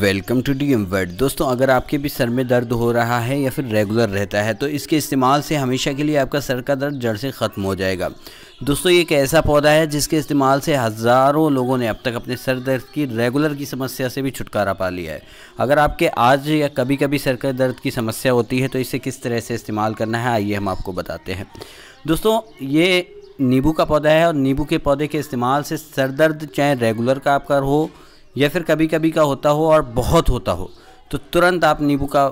welcome to D M word दोस्तों अगर आपके भी सर में दर्द हो रहा है या फिर रेगुलर रहता है तो इसके इस्तेमाल से हमेशा के लिए आपका सर का दर्द जड़ से ख़त्म हो जाएगा दोस्तों ये एक ऐसा पौधा है जिसके इस्तेमाल से हज़ारों लोगों ने अब तक अपने सर दर्द की रेगुलर की समस्या से भी छुटकारा पा लिया है अगर आपके आज या कभी कभी सर का दर्द की समस्या होती है तो इसे किस तरह से इस्तेमाल करना है आइए हम आपको बताते हैं दोस्तों ये नींबू का पौधा है और नींबू के पौधे के इस्तेमाल से सर दर्द चाहे रेगुलर का आपका हो या फिर कभी कभी का होता हो और बहुत होता हो तो तुरंत आप नींबू का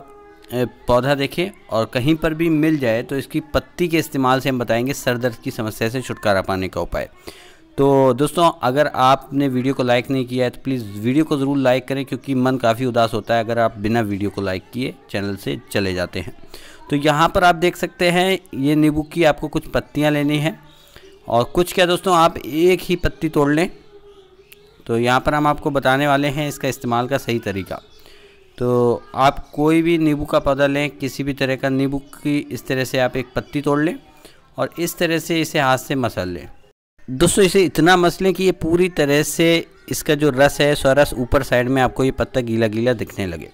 पौधा देखें और कहीं पर भी मिल जाए तो इसकी पत्ती के इस्तेमाल से हम बताएंगे सर दर्द की समस्या से छुटकारा पाने का उपाय तो दोस्तों अगर आपने वीडियो को लाइक नहीं किया है तो प्लीज़ वीडियो को ज़रूर लाइक करें क्योंकि मन काफ़ी उदास होता है अगर आप बिना वीडियो को लाइक किए चैनल से चले जाते हैं तो यहाँ पर आप देख सकते हैं ये नींबू की आपको कुछ पत्तियाँ लेनी है और कुछ क्या दोस्तों आप एक ही पत्ती तोड़ लें तो यहाँ पर हम आपको बताने वाले हैं इसका इस्तेमाल का सही तरीका तो आप कोई भी नींबू का पौधा लें किसी भी तरह का नींबू की इस तरह से आप एक पत्ती तोड़ लें और इस तरह से इसे हाथ से मसल लें दोस्तों इसे इतना मस लें कि ये पूरी तरह से इसका जो रस है स्वरस ऊपर साइड में आपको ये पत्ता गीला गीला दिखने लगे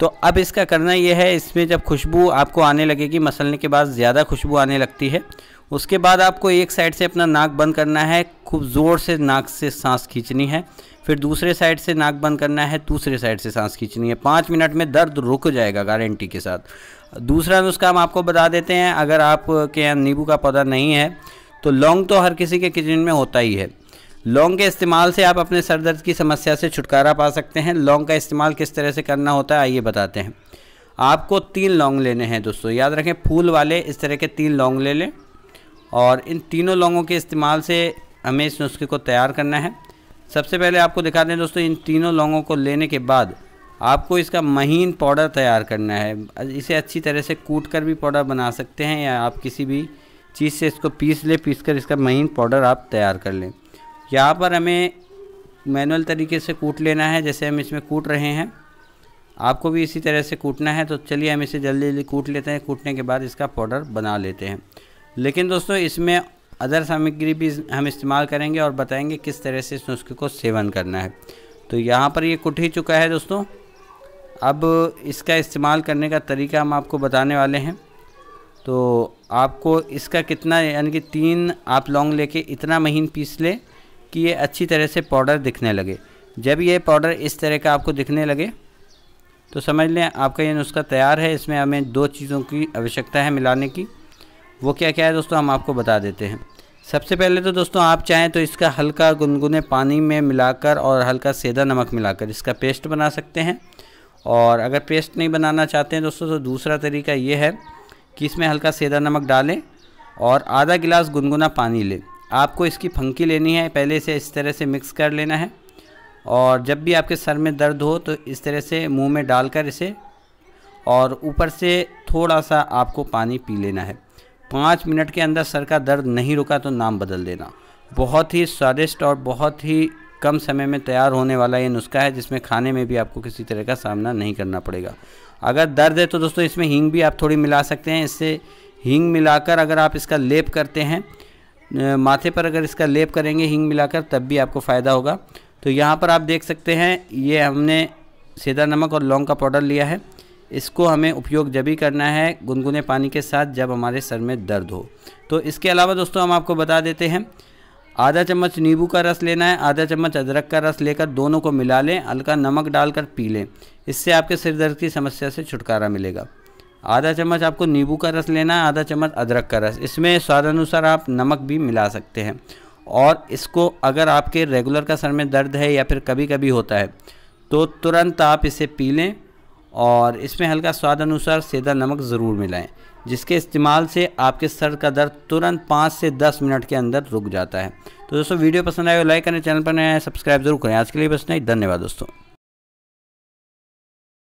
तो अब इसका करना यह है इसमें जब खुशबू आपको आने लगेगी मसलने के बाद ज़्यादा खुशबू आने लगती है उसके बाद आपको एक साइड से अपना नाक बंद करना है खूब ज़ोर से नाक से सांस खींचनी है फिर दूसरे साइड से नाक बंद करना है दूसरे साइड से सांस खींचनी है पाँच मिनट में दर्द रुक जाएगा गारंटी के साथ दूसरा नुस्खा हम आपको बता देते हैं अगर आपके यहाँ नींबू का पौधा नहीं है तो लौंग तो हर किसी के किचन में होता ही है लौंग के इस्तेमाल से आप अपने सर दर्द की समस्या से छुटकारा पा सकते हैं लौंग का इस्तेमाल किस तरह से करना होता है आइए बताते हैं आपको तीन लौंग लेने हैं दोस्तों याद रखें फूल वाले इस तरह के तीन लौंग ले लें और इन तीनों लौंगों के इस्तेमाल से हमें इस नुस्खे को तैयार करना है सबसे पहले आपको दिखा दें दोस्तों इन तीनों लौंगों को लेने के बाद आपको इसका महीन पाउडर तैयार करना है इसे अच्छी तरह से कूट कर भी पाउडर बना सकते हैं या आप किसी भी चीज़ से इसको पीस ले पीस कर इसका महीन पाउडर आप तैयार कर लें यहाँ पर हमें मैनुअल तरीके से कूट लेना है जैसे हम इसमें कूट रहे हैं आपको भी इसी तरह से कूटना है तो चलिए हम इसे जल्दी जल्दी कूट लेते हैं कूटने के बाद इसका पाउडर बना लेते हैं लेकिन दोस्तों इसमें अदर सामग्री भी हम इस्तेमाल करेंगे और बताएंगे किस तरह से इस नुस्खे को सेवन करना है तो यहाँ पर ये कुट ही चुका है दोस्तों अब इसका इस्तेमाल करने का तरीका हम आपको बताने वाले हैं तो आपको इसका कितना यानी कि तीन आप लौंग लेके इतना महीन पीस ले कि ये अच्छी तरह से पाउडर दिखने लगे जब ये पाउडर इस तरह का आपको दिखने लगे तो समझ लें आपका ये नुस्खा तैयार है इसमें हमें दो चीज़ों की आवश्यकता है मिलाने की वो क्या क्या है दोस्तों हम आपको बता देते हैं सबसे पहले तो दोस्तों आप चाहें तो इसका हल्का गुनगुने पानी में मिलाकर और हल्का सेधा नमक मिलाकर इसका पेस्ट बना सकते हैं और अगर पेस्ट नहीं बनाना चाहते हैं दोस्तों तो दूसरा तरीका ये है कि इसमें हल्का सेधा नमक डालें और आधा गिलास गुनगुना पानी लें आपको इसकी फंकी लेनी है पहले इसे इस तरह से मिक्स कर लेना है और जब भी आपके सर में दर्द हो तो इस तरह से मुंह में डालकर इसे और ऊपर से थोड़ा सा आपको पानी पी लेना है पाँच मिनट के अंदर सर का दर्द नहीं रुका तो नाम बदल देना बहुत ही स्वादिष्ट और बहुत ही कम समय में तैयार होने वाला ये नुस्खा है जिसमें खाने में भी आपको किसी तरह का सामना नहीं करना पड़ेगा अगर दर्द है तो दोस्तों इसमें हींग भी आप थोड़ी मिला सकते हैं इससे हींग मिलाकर अगर आप इसका लेप करते हैं माथे पर अगर इसका लेप करेंगे हींग मिलाकर तब भी आपको फ़ायदा होगा तो यहाँ पर आप देख सकते हैं ये हमने सीधा नमक और लौंग का पाउडर लिया है इसको हमें उपयोग जब ही करना है गुनगुने पानी के साथ जब हमारे सर में दर्द हो तो इसके अलावा दोस्तों हम आपको बता देते हैं आधा चम्मच नींबू का रस लेना है आधा चम्मच अदरक का रस लेकर दोनों को मिला लें हल्का नमक डालकर पी लें इससे आपके सिर दर्द की समस्या से छुटकारा मिलेगा आधा चम्मच आपको नींबू का रस लेना है आधा चम्मच अदरक का रस इसमें स्वाद अनुसार आप नमक भी मिला सकते हैं और इसको अगर आपके रेगुलर का सर में दर्द है या फिर कभी कभी होता है तो तुरंत आप इसे पी लें और इसमें हल्का स्वाद अनुसार सेदा नमक ज़रूर मिलाएं जिसके इस्तेमाल से आपके सर का दर्द तुरंत पाँच से दस मिनट के अंदर रुक जाता है तो दोस्तों वीडियो पसंद आए तो लाइक करें चैनल पर नया सब्सक्राइब जरूर करें आज के लिए बस नहीं धन्यवाद दोस्तों